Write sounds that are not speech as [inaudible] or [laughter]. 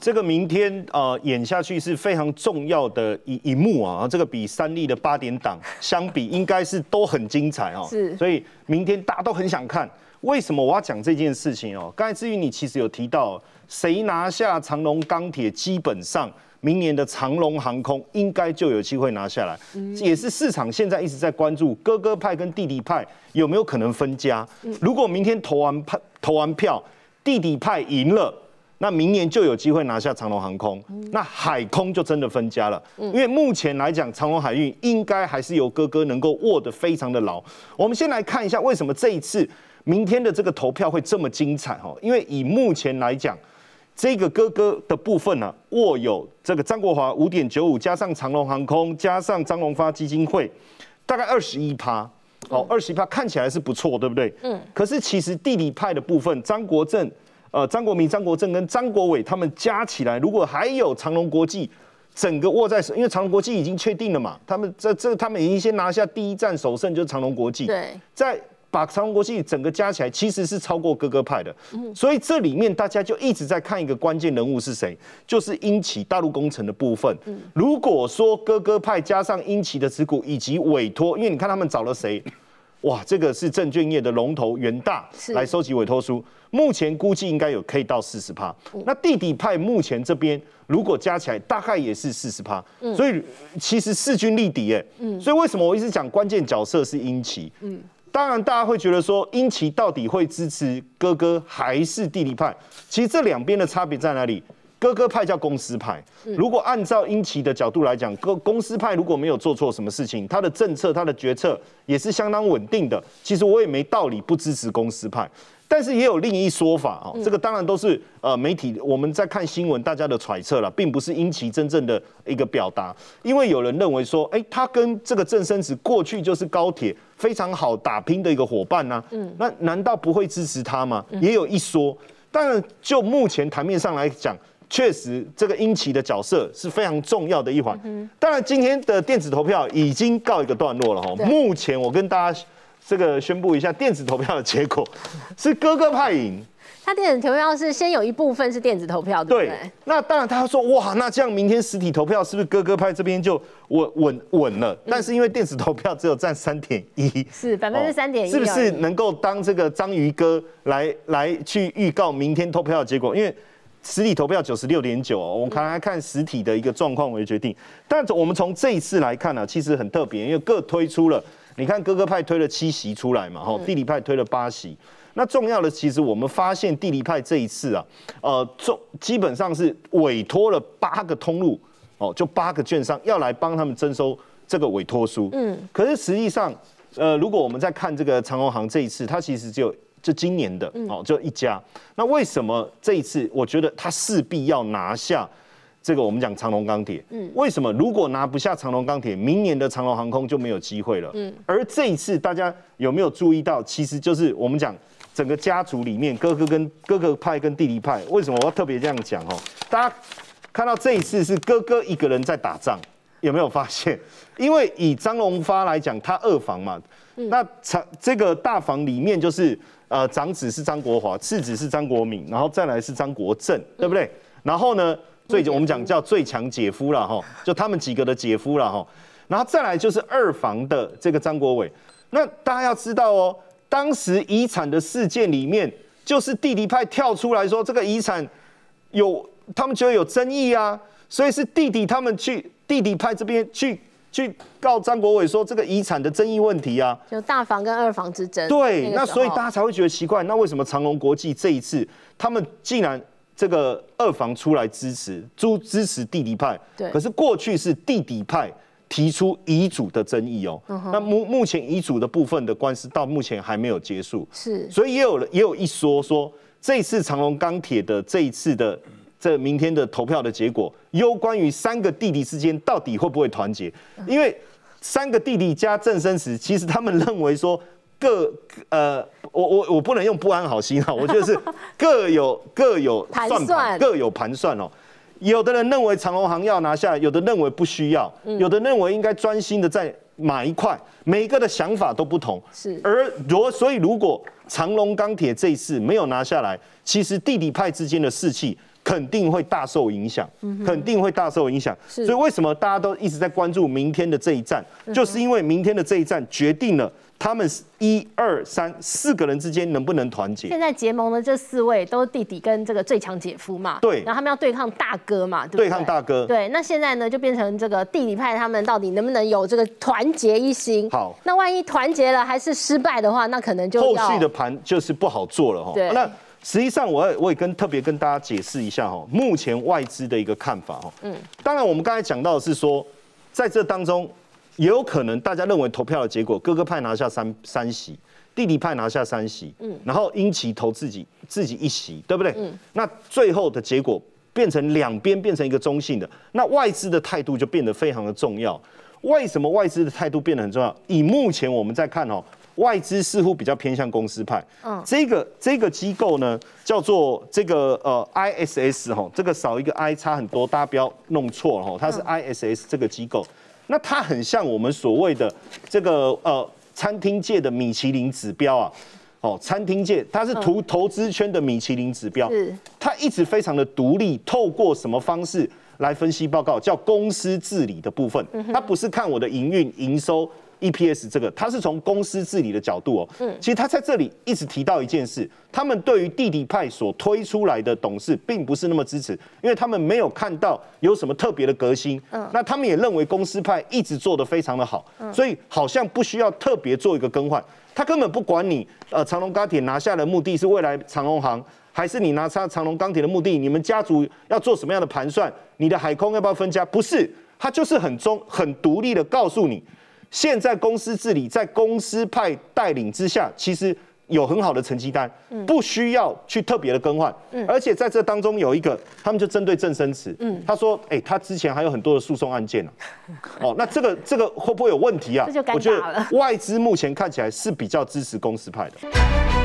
这个明天呃演下去是非常重要的一一幕啊，这个比三立的八点档 [laughs] 相比，应该是都很精彩哦。是。所以明天大家都很想看。为什么我要讲这件事情哦？刚才至于你其实有提到，谁拿下长隆钢铁，基本上明年的长隆航空应该就有机会拿下来。也是市场现在一直在关注哥哥派跟弟弟派有没有可能分家。如果明天投完派投完票，弟弟派赢了。那明年就有机会拿下长龙航空，那海空就真的分家了。因为目前来讲，长龙海运应该还是由哥哥能够握得非常的牢。我们先来看一下为什么这一次明天的这个投票会这么精彩哦，因为以目前来讲，这个哥哥的部分呢，握有这个张国华五点九五，加上长龙航空，加上张龙发基金会，大概二十一趴，哦，二十一趴看起来是不错，对不对？嗯。可是其实地理派的部分，张国政。呃，张国民、张国政跟张国伟他们加起来，如果还有长隆国际，整个握在手，因为长隆国际已经确定了嘛，他们这这他们已经先拿下第一站首胜，就是长隆国际。对，在把长隆国际整个加起来，其实是超过哥哥派的。所以这里面大家就一直在看一个关键人物是谁，就是英企大陆工程的部分。嗯，如果说哥哥派加上英企的持股以及委托，因为你看他们找了谁？哇，这个是证券业的龙头元大来收集委托书，目前估计应该有可以到四十趴。那弟弟派目前这边如果加起来，大概也是四十趴，所以其实势均力敌诶。所以为什么我一直讲关键角色是英奇？嗯，当然大家会觉得说英奇到底会支持哥哥还是弟弟派？其实这两边的差别在哪里？哥哥派叫公司派，如果按照英奇的角度来讲，公公司派如果没有做错什么事情，他的政策、他的决策也是相当稳定的。其实我也没道理不支持公司派，但是也有另一说法啊，这个当然都是呃媒体我们在看新闻大家的揣测了，并不是英奇真正的一个表达。因为有人认为说，哎，他跟这个郑生子过去就是高铁非常好打拼的一个伙伴呐，嗯，那难道不会支持他吗？也有一说，当然就目前台面上来讲。确实，这个英奇的角色是非常重要的一环。嗯，当然，今天的电子投票已经告一个段落了哈。目前我跟大家这个宣布一下，电子投票的结果是哥哥派赢。他电子投票是先有一部分是电子投票，对不对？那当然，他说哇，那这样明天实体投票是不是哥哥派这边就稳稳稳了？但是因为电子投票只有占三点一，是百分之三点一，是不是能够当这个章鱼哥来来去预告明天投票的结果？因为实体投票九十六点九，我们可能看实体的一个状况为决定。但我们从这一次来看呢，其实很特别，因为各推出了，你看各个派推了七席出来嘛，哈，地理派推了八席。那重要的其实我们发现地理派这一次啊，呃，重基本上是委托了八个通路，哦，就八个券商要来帮他们征收这个委托书。嗯。可是实际上，呃，如果我们在看这个长虹行这一次，它其实只有。就今年的哦，就一家。那为什么这一次，我觉得他势必要拿下这个？我们讲长隆钢铁。嗯，为什么如果拿不下长隆钢铁，明年的长隆航空就没有机会了？嗯，而这一次大家有没有注意到？其实就是我们讲整个家族里面，哥哥跟哥哥派跟弟弟派。为什么我要特别这样讲？哦，大家看到这一次是哥哥一个人在打仗。有没有发现？[laughs] 因为以张荣发来讲，他二房嘛，那长这个大房里面就是呃长子是张国华，次子是张国敏，然后再来是张国正，对不对？然后呢，最我们讲叫最强姐夫了哈，就他们几个的姐夫了哈，然后再来就是二房的这个张国伟。那大家要知道哦，当时遗产的事件里面，就是弟弟派跳出来说这个遗产有他们觉得有争议啊，所以是弟弟他们去。弟弟派这边去去告张国伟说这个遗产的争议问题啊，有大房跟二房之争。对，那所以大家才会觉得奇怪，那为什么长隆国际这一次他们既然这个二房出来支持，支支持弟弟派，对，可是过去是弟弟派提出遗嘱的争议哦，那目目前遗嘱的部分的官司到目前还没有结束，是，所以也有了也有一说说这次长隆钢铁的这一次的。这明天的投票的结果，攸关于三个弟弟之间到底会不会团结。因为三个弟弟加郑生时，其实他们认为说各呃，我我我不能用不安好心哈，我觉得是 [laughs] 各有各有盘算，各有盘算哦。有的人认为长隆行要拿下，有的认为不需要，有的认为应该专心的在哪一块，每个的想法都不同。是而如所以如果长隆钢铁这一次没有拿下来，其实弟弟派之间的士气。肯定会大受影响，肯定会大受影响。所以为什么大家都一直在关注明天的这一战，就是因为明天的这一战决定了他们一、二、三、四个人之间能不能团结。现在结盟的这四位都是弟弟跟这个最强姐夫嘛，对，然后他们要对抗大哥嘛，对抗大哥。对，那现在呢就变成这个弟弟派他们到底能不能有这个团结一心？好，那万一团结了还是失败的话，那可能就后续的盘就是不好做了哈。对，那。实际上，我我也跟特别跟大家解释一下哈，目前外资的一个看法哈。嗯。当然，我们刚才讲到的是说，在这当中，也有可能大家认为投票的结果，哥哥派拿下三三席，弟弟派拿下三席，嗯，然后英其投自己自己一席，对不对？嗯。那最后的结果变成两边变成一个中性的，那外资的态度就变得非常的重要。为什么外资的态度变得很重要？以目前我们在看哦。外资似乎比较偏向公司派。嗯，这个这个机构呢，叫做这个呃，ISS 哈，这个少一个 I 差很多，大要弄错了哈，它是 ISS 这个机构。那它很像我们所谓的这个呃，餐厅界的米其林指标啊。哦，餐厅界它是投投资圈的米其林指标，它一直非常的独立，透过什么方式来分析报告？叫公司治理的部分，它不是看我的营运营收。EPS 这个，他是从公司治理的角度哦，嗯，其实他在这里一直提到一件事，他们对于弟弟派所推出来的董事，并不是那么支持，因为他们没有看到有什么特别的革新，嗯，那他们也认为公司派一直做得非常的好，所以好像不需要特别做一个更换，他根本不管你，呃，长隆钢铁拿下的目的是未来长隆行，还是你拿长长隆钢铁的目的，你们家族要做什么样的盘算，你的海空要不要分家，不是，他就是很中很独立的告诉你。现在公司治理在公司派带领之下，其实有很好的成绩单，不需要去特别的更换。而且在这当中有一个，他们就针对郑生慈，他说：“哎，他之前还有很多的诉讼案件呢。[laughs] ”哦，那这个这个会不会有问题啊？我觉得外资目前看起来是比较支持公司派的。